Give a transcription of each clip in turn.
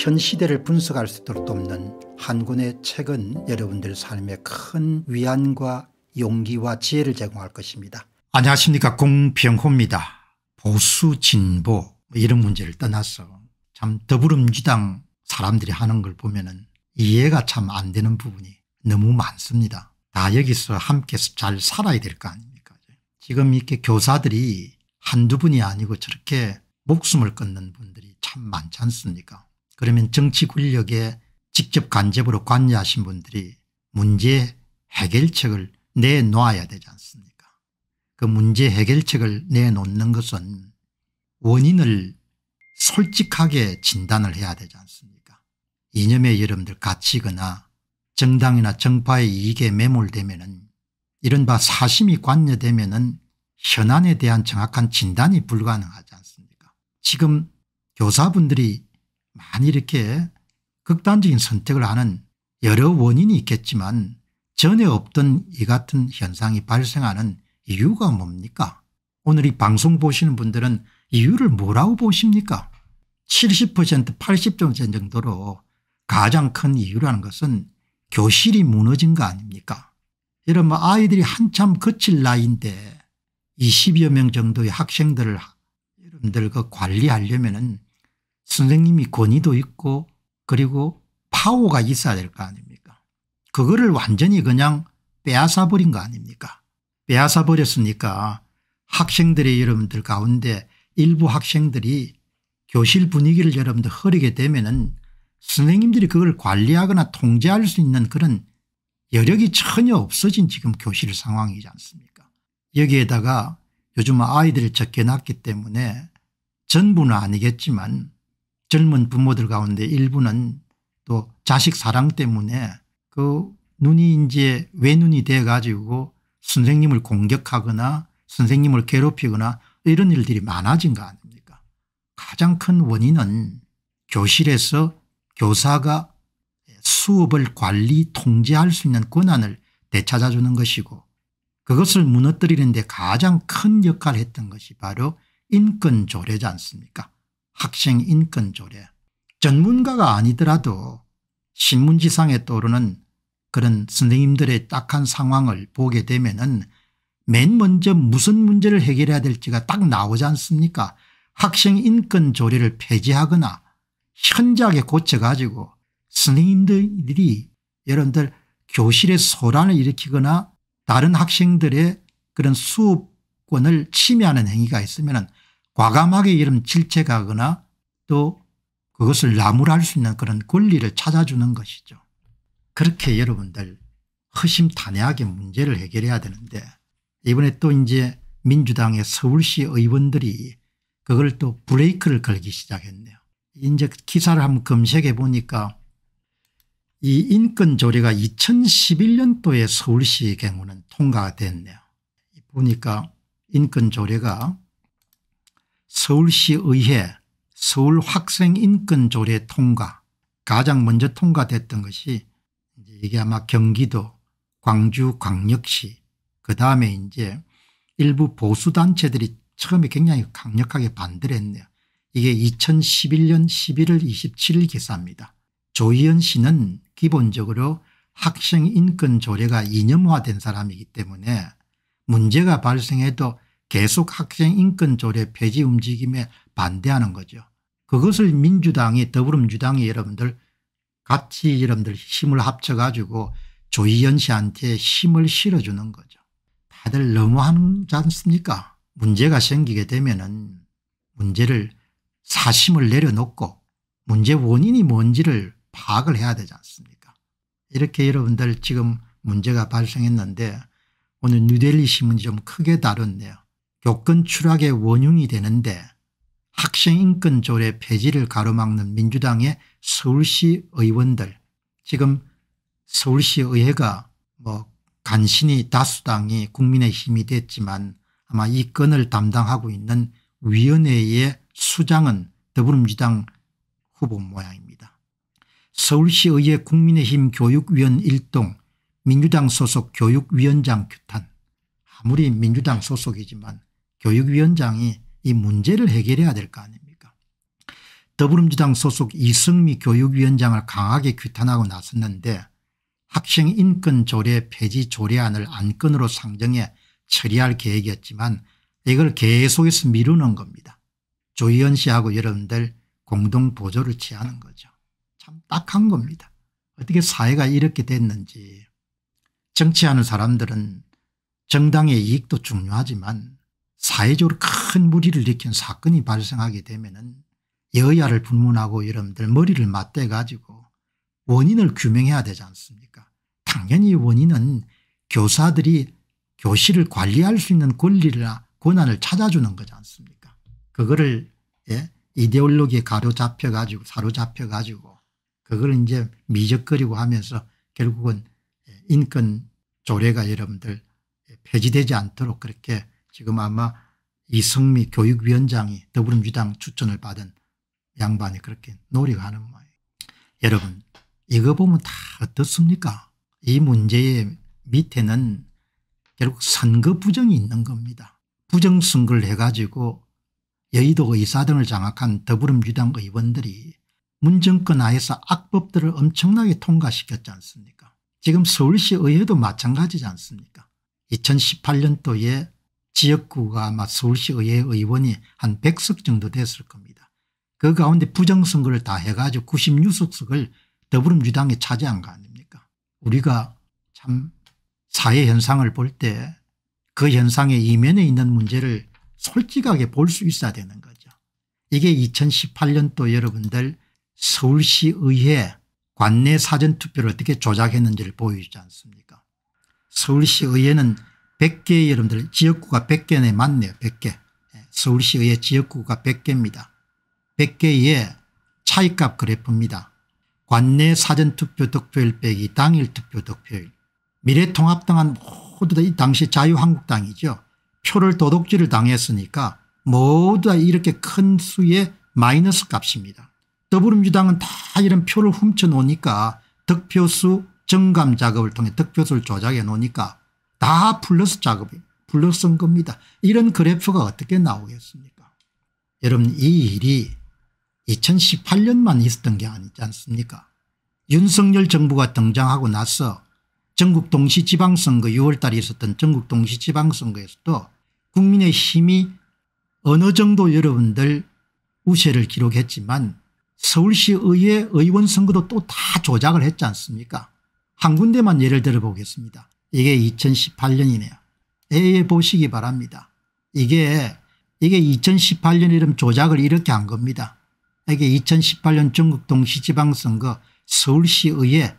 현 시대를 분석할 수 있도록 돕는 한 권의 책은 여러분들 삶에 큰 위안과 용기와 지혜를 제공할 것입니다. 안녕하십니까 공병호입니다. 보수 진보 뭐 이런 문제를 떠나서 참 더불어민주당 사람들이 하는 걸 보면 이해가 참 안 되는 부분이 너무 많습니다. 다 여기서 함께 잘 살아야 될 거 아닙니까 지금 이렇게 교사들이 한두 분이 아니고 저렇게 목숨을 끊는 분들이 참 많지 않습니까 그러면 정치 권력에 직접 간접으로 관여하신 분들이 문제 해결책을 내놓아야 되지 않습니까 그 문제 해결책을 내놓는 것은 원인을 솔직하게 진단을 해야 되지 않습니까 이념의 여러분들 가치거나 정당이나 정파의 이익에 매몰되면 은 이른바 사심이 관여되면 은 현안에 대한 정확한 진단이 불가능하지 않습니까 지금 교사분들이 많이 이렇게 극단적인 선택을 하는 여러 원인이 있겠지만 전에 없던 이 같은 현상이 발생하는 이유가 뭡니까 오늘 이 방송 보시는 분들은 이유를 뭐라고 보십니까 70% 80% 정도로 가장 큰 이유라는 것은 교실이 무너진 거 아닙니까 이런 뭐 아이들이 한참 거칠 나이인데 20여 명 정도의 학생들을 여러분들 그 관리하려면 선생님이 권위도 있고 그리고 파워가 있어야 될 거 아닙니까 그거를 완전히 그냥 빼앗아 버린 거 아닙니까 빼앗아 버렸으니까 학생들의 여러분들 가운데 일부 학생들이 교실 분위기를 여러분들 흐리게 되면은 선생님들이 그걸 관리하거나 통제할 수 있는 그런 여력이 전혀 없어진 지금 교실 상황이지 않습니까 여기에다가 요즘 아이들을 적게 낳기 때문에 전부는 아니겠지만 젊은 부모들 가운데 일부는 또 자식 사랑 때문에 그 눈이 이제 외눈이 돼 가지고 선생님을 공격하거나 선생님을 괴롭히거나 이런 일들이 많아진 거 아닙니까 가장 큰 원인은 교실에서 교사가 수업을 관리 통제할 수 있는 권한을 되찾아주는 것이고 그것을 무너뜨리는 데 가장 큰 역할을 했던 것이 바로 인권 조례지 않습니까 학생 인권 조례 전문가가 아니더라도 신문지상에 떠오르는 그런 선생님들의 딱한 상황을 보게 되면 은맨 먼저 무슨 문제를 해결해야 될지가 딱 나오지 않습니까 학생 인권 조례를 폐지하거나 현저하게 고쳐가지고 선생님들이 여러분들 교실에 소란을 일으키거나 다른 학생들의 그런 수업권을 침해하는 행위가 있으면 은 과감하게 이런 질책하거나 또 그것을 나무랄 수 있는 그런 권리를 찾아주는 것이죠. 그렇게 여러분들 허심탄회하게 문제를 해결해야 되는데 이번에 또 이제 민주당의 서울시 의원들이 그걸 또 브레이크를 걸기 시작했네요. 이제 기사를 한번 검색해 보니까 이 인권조례가 2011년도에 서울시 경우는 통과가 됐네요. 보니까 인권조례가 서울시의회 서울학생인권조례 통과 가장 먼저 통과됐던 것이 이게 아마 경기도 광주 광역시 그다음에 이제 일부 보수단체들이 처음에 굉장히 강력하게 반대를 했네요. 이게 2011년 11월 27일 기사입니다. 조희연 씨는 기본적으로 학생인권조례가 이념화된 사람이기 때문에 문제가 발생해도 계속 학생 인권조례 폐지 움직임에 반대하는 거죠. 그것을 민주당이 더불어민주당이 여러분들 같이 여러분들 힘을 합쳐가지고 조희연 씨한테 힘을 실어주는 거죠. 다들 너무하지 않습니까 문제가 생기게 되면 은 문제를 사심을 내려놓고 문제 원인이 뭔지를 파악을 해야 되지 않습니까 이렇게 여러분들 지금 문제가 발생했는데 오늘 뉴델리 신문이 좀 크게 다뤘네요. 교권 추락의 원흉이 되는데 학생인권조례 폐지를 가로막는 민주당의 서울시 의원들 지금 서울시의회가 뭐 간신히 다수당이 국민의 힘이 됐지만 아마 이 건을 담당하고 있는 위원회의 수장은 더불어민주당 후보 모양입니다. 서울시의회 국민의힘 교육위원 일동 민주당 소속 교육위원장 규탄 아무리 민주당 소속이지만 교육위원장이 이 문제를 해결해야 될 거 아닙니까 더불어민주당 소속 이승미 교육위원장을 강하게 규탄하고 나섰는데 학생인권조례 폐지 조례안을 안건으로 상정해 처리할 계획이었지만 이걸 계속해서 미루는 겁니다. 조희연 씨하고 여러분들 공동 보조를 취하는 거죠. 참 딱한 겁니다. 어떻게 사회가 이렇게 됐는지 정치하는 사람들은 정당의 이익도 중요하지만 사회적으로 큰 무리를 일으킨 사건이 발생하게 되면 은 여야를 불문하고 여러분들 머리를 맞대 가지고 원인을 규명해야 되지 않습니까 당연히 원인은 교사들이 교실을 관리할 수 있는 권리나 권한을 찾아주는 거지 않습니까 그거를 예? 이데올로기에 가로잡혀 가지고 사로잡혀 가지고 그걸 이제 미적거리고 하면서 결국은 예, 인권 조례가 여러분들 예, 폐지되지 않도록 그렇게 지금 아마 이승미 교육위원장이 더불어민주당 추천을 받은 양반이 그렇게 노력하는 모양이에요. 여러분 이거 보면 다 어떻습니까 이 문제의 밑에는 결국 선거 부정이 있는 겁니다. 부정선거를 해가지고 여의도 의사 등을 장악한 더불어민주당 의원들이 문정권 하에서 악법들을 엄청나게 통과시켰지 않습니까 지금 서울시 의회도 마찬가지지 않습니까 2018년도에 지역구가 아마 서울시의회 의원이 한 100석 정도 됐을 겁니다. 그 가운데 부정선거를 다 해가지고 96석을 더불어민주당에 차지한 거 아닙니까 우리가 참 사회 현상을 볼 때 그 현상의 이면에 있는 문제를 솔직하게 볼 수 있어야 되는 거죠. 이게 2018년도 여러분들 서울시의회 관내 사전투표를 어떻게 조작했는지를 보여주지 않습니까 서울시의회는 100개 여러분들 지역구가 100개네 맞네요. 100개. 예, 서울시의 지역구가 100개입니다. 100개의 차이값 그래프입니다. 관내 사전투표 득표율 빼기 당일 투표 득표율. 미래통합당한 모두 다 이 당시 자유한국당이죠. 표를 도둑질을 당했으니까 모두 다 이렇게 큰 수의 마이너스 값입니다. 더불어민주당은 다 이런 표를 훔쳐 놓으니까 득표수 증감 작업을 통해 득표수를 조작해 놓으니까 다 플러스 작업이 플러스인 겁니다. 이런 그래프가 어떻게 나오겠습니까 여러분 이 일이 2018년만 있었던 게 아니지 않습니까 윤석열 정부가 등장하고 나서 전국 동시지방선거 6월달에 있었던 전국 동시지방선거에서도 국민의 힘이 어느 정도 여러분들 우세를 기록했지만 서울시의회 의원 선거도 또 다 조작을 했지 않습니까 한 군데만 예를 들어보겠습니다. 이게 2018년이네요. 애에 보시기 바랍니다. 이게 이게 2018년 이름 조작을 이렇게 한 겁니다. 이게 2018년 전국 동시지방선거 서울시의회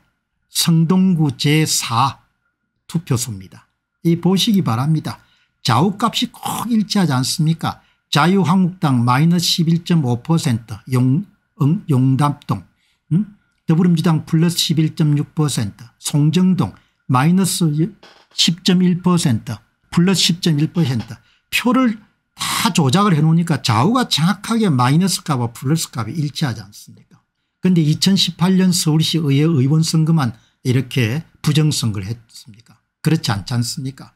성동구 제4 투표소입니다. 이 보시기 바랍니다. 좌우값이 꼭 일치하지 않습니까 자유한국당 마이너스 11.5% 용, 응, 용담동 응? 더불어민주당 플러스 11.6% 송정동 마이너스 10.1% 플러스 10.1% 표를 다 조작을 해놓으니까 좌우가 정확하게 마이너스 값과 플러스 값이 일치하지 않습니까 그런데 2018년 서울시 의회 의원 선거만 이렇게 부정선거를 했습니까 그렇지 않지 않습니까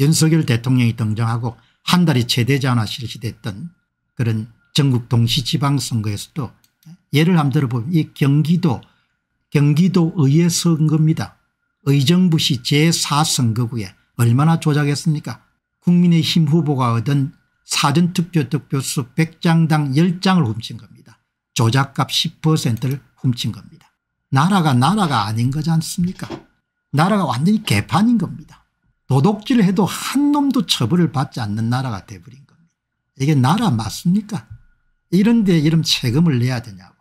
연석열 대통령이 등장하고 한 달이 최대 지 않아 실시됐던 그런 전국 동시지방선거에서도 예를 한번 들어보면 이 경기도 경기도 의회 선거입니다. 의정부시 제4선거구에 얼마나 조작했습니까 국민의힘 후보가 얻은 사전투표 득표수 100장당 10장을 훔친 겁니다. 조작값 10%를 훔친 겁니다. 나라가 나라가 아닌 거지 않습니까 나라가 완전히 개판인 겁니다. 도둑질해도 을한 놈도 처벌을 받지 않는 나라가 돼버린 겁니다. 이게 나라 맞습니까 이런데 이런 세금을 내야 되냐고요.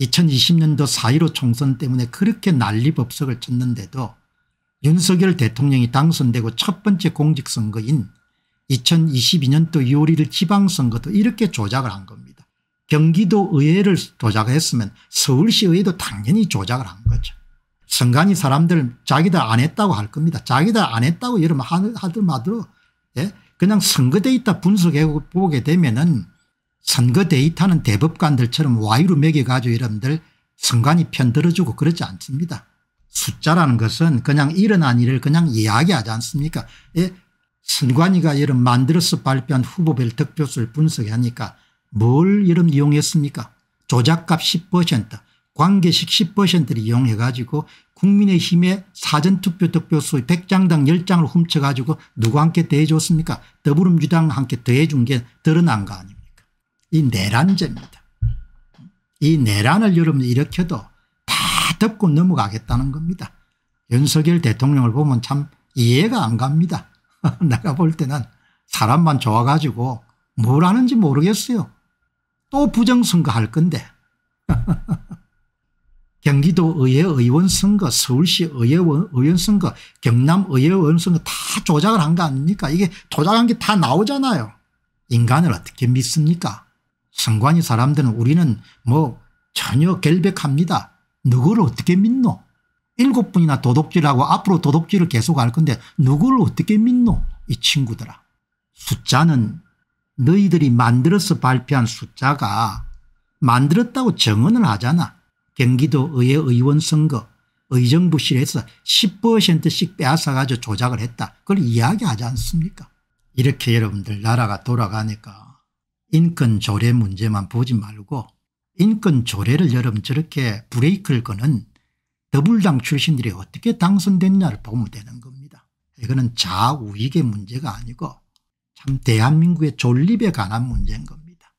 2020년도 4.15 총선 때문에 그렇게 난리법석을 쳤는데도 윤석열 대통령이 당선되고 첫 번째 공직선거인 2022년도 6월 1일 지방선거도 이렇게 조작을 한 겁니다. 경기도 의회를 조작했으면 서울시 의회도 당연히 조작을 한 거죠. 선관위 사람들 자기들 안 했다고 할 겁니다. 자기들 안 했다고 여러분 하들마들 예? 그냥 선거 데이터 분석해 보게 되면은 선거 데이터는 대법관들처럼 와이로 매겨가지고 여러분들 선관위 편 들어주고 그러지 않습니다. 숫자라는 것은 그냥 일어난 일을 그냥 이야기하지 않습니까 예? 선관위가 이런 만들어서 발표한 후보별 득표수를 분석하니까 뭘 이런 이용했습니까 조작값 10% 관계식 10%를 이용해 가지고 국민의힘의 사전투표 득표수 100장당 10장을 훔쳐 가지고 누구 함께 대해줬습니까 더불어민주당 함께 대해준 게 드러난 거 아닙니까 이 내란죄입니다. 이 내란을 여러분 일으켜도 덮고 넘어가겠다는 겁니다. 윤석열 대통령을 보면 참 이해가 안 갑니다. 내가 볼 때는 사람만 좋아가지고 뭘 하는지 모르겠어요. 또 부정선거 할 건데. 경기도의회 의원선거 서울시 의회 의원선거 경남의회 의원선거 다 조작을 한 거 아닙니까 이게 조작한 게 다 나오잖아요. 인간을 어떻게 믿습니까 선관위 사람들은 우리는 뭐 전혀 결백합니다. 누구를 어떻게 믿노 일곱 분이나 도둑질하고 앞으로 도둑질을 계속할 건데 누구를 어떻게 믿노 이 친구들아 숫자는 너희들이 만들어서 발표한 숫자가 만들었다고 정언을 하잖아 경기도의회 의원 선거 의정부실에서 10%씩 빼앗아가지고 조작을 했다. 그걸 이야기하지 않습니까 이렇게 여러분들 나라가 돌아가니까 인권 조례 문제만 보지 말고 인권 조례를 여러분 저렇게 브레이크를 거는 더불당 출신들이 어떻게 당선됐냐를 보면 되는 겁니다. 이거는 좌우익의 문제가 아니고 참 대한민국의 존립에 관한 문제인 겁니다.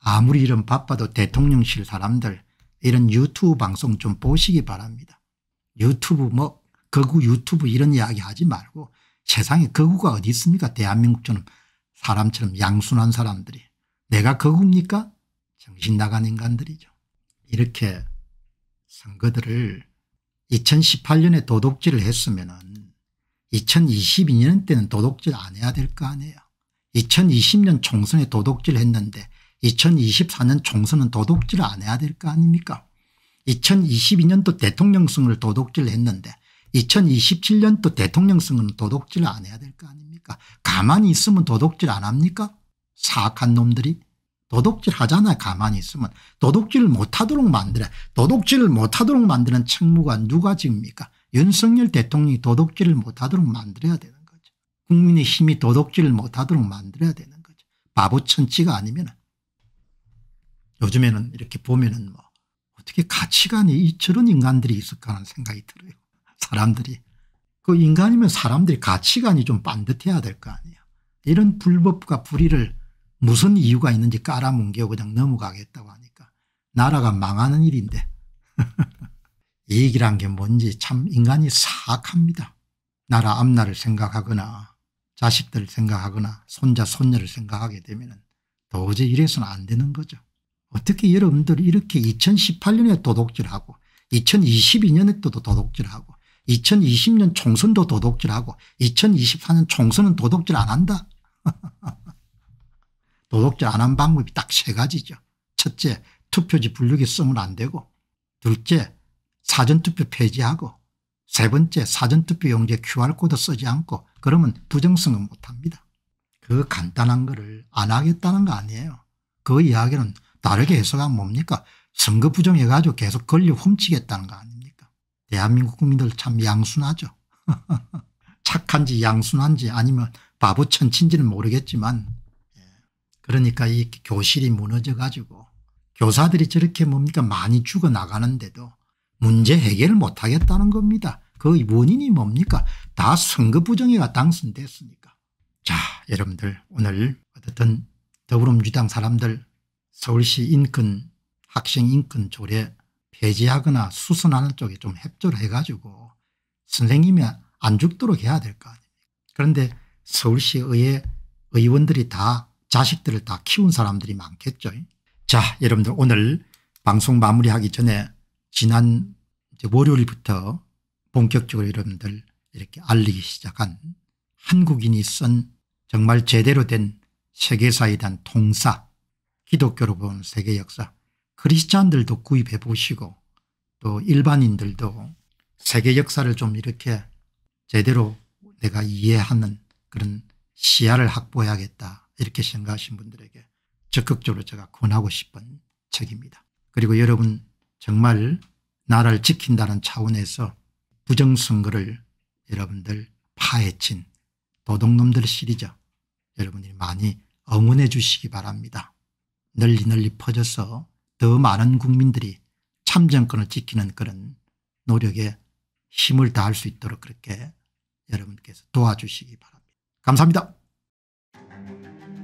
아무리 이런 바빠도 대통령실 사람들 이런 유튜브 방송 좀 보시기 바랍니다. 유튜브 뭐 거구 유튜브 이런 이야기 하지 말고 세상에 거구가 어디 있습니까 대한민국처럼 사람처럼 양순한 사람들이 내가 거구입니까 정신 나간 인간들이죠. 이렇게 선거들을 2018년에 도둑질을 했으면 은 2022년 때는 도둑질 안 해야 될 거 아니에요. 2020년 총선에 도둑질 했는데 2024년 총선은 도둑질 안 해야 될 거 아닙니까 2022년도 대통령 선거 도둑질 했는데 2027년도 대통령 선거 도둑질 안 해야 될 거 아닙니까 가만히 있으면 도둑질 안 합니까 사악한 놈들이 도둑질 하잖아 가만히 있으면 도둑질 을 못하도록 만들어 도둑질을 못하도록 만드는 책무가 누가 집니까 윤석열 대통령이 도둑질을 못하도록 만들어야 되는 거죠 국민의 힘이 도둑질을 못하도록 만들어야 되는 거죠 바보 천치가 아니면 요즘에는 이렇게 보면은 뭐 어떻게 가치관이 저런 인간들이 있을까 하는 생각이 들어요 사람들이 그 인간이면 사람들이 가치관이 좀 반듯해야 될 거 아니에요 이런 불법과 불의를 무슨 이유가 있는지 깔아뭉개고 그냥 넘어가겠다고 하니까 나라가 망하는 일인데 이익이란 게 뭔지 참 인간이 사악합니다. 나라 앞날을 생각하거나 자식들을 생각하거나 손자 손녀를 생각하게 되면 도저히 이래서는 안 되는 거죠. 어떻게 여러분들이 렇게 2018년에 도둑질하고 2022년에 또 도둑질하고 2020년 총선도 도둑질하고 2024년 총선은 도둑질 안 한다. 도덕질안한 방법이 딱 세 가지죠. 첫째 투표지 분류기 쓰면 안 되고 둘째 사전투표 폐지하고 세 번째 사전투표용지에 QR코드 쓰지 않고 그러면 부정성은 못합니다. 그 간단한 거를 안 하겠다는 거 아니에요. 그 이야기는 다르게 해석하면 뭡니까 선거 부정해 가지고 계속 권력 훔치겠다는 거 아닙니까 대한민국 국민들 참 양순하죠. 착한지 양순한지 아니면 바보 천친지는 모르겠지만 그러니까 이 교실이 무너져 가지고 교사들이 저렇게 뭡니까 많이 죽어나가는데도 문제 해결을 못하겠다는 겁니다. 그 원인이 뭡니까 다 선거 부정이가 당선됐으니까. 자 여러분들 오늘 어쨌든 더불어민주당 사람들 서울시 인근 학생 인근 조례 폐지하거나 수선하는 쪽에 좀 협조를 해가지고 선생님이 안 죽도록 해야 될 거 아닙니까 그런데 서울시의회 의원들이 다 자식들을 다 키운 사람들이 많겠죠. 자 여러분들 오늘 방송 마무리하기 전에 지난 월요일부터 본격적으로 여러분들 이렇게 알리기 시작한 한국인이 쓴 정말 제대로 된 세계사에 대한 통사 기독교로 본 세계 역사 크리스찬들도 구입해 보시고 또 일반인들도 세계 역사를 좀 이렇게 제대로 내가 이해하는 그런 시야를 확보해야겠다 이렇게 생각하신 분들에게 적극적으로 제가 권하고 싶은 책입니다. 그리고 여러분 정말 나라를 지킨다는 차원에서 부정선거를 여러분들 파헤친 도둑놈들 시리즈 여러분들이 많이 응원해 주시기 바랍니다. 널리 널리 퍼져서 더 많은 국민들이 참정권을 지키는 그런 노력에 힘을 다할 수 있도록 그렇게 여러분께서 도와주시기 바랍니다. 감사합니다.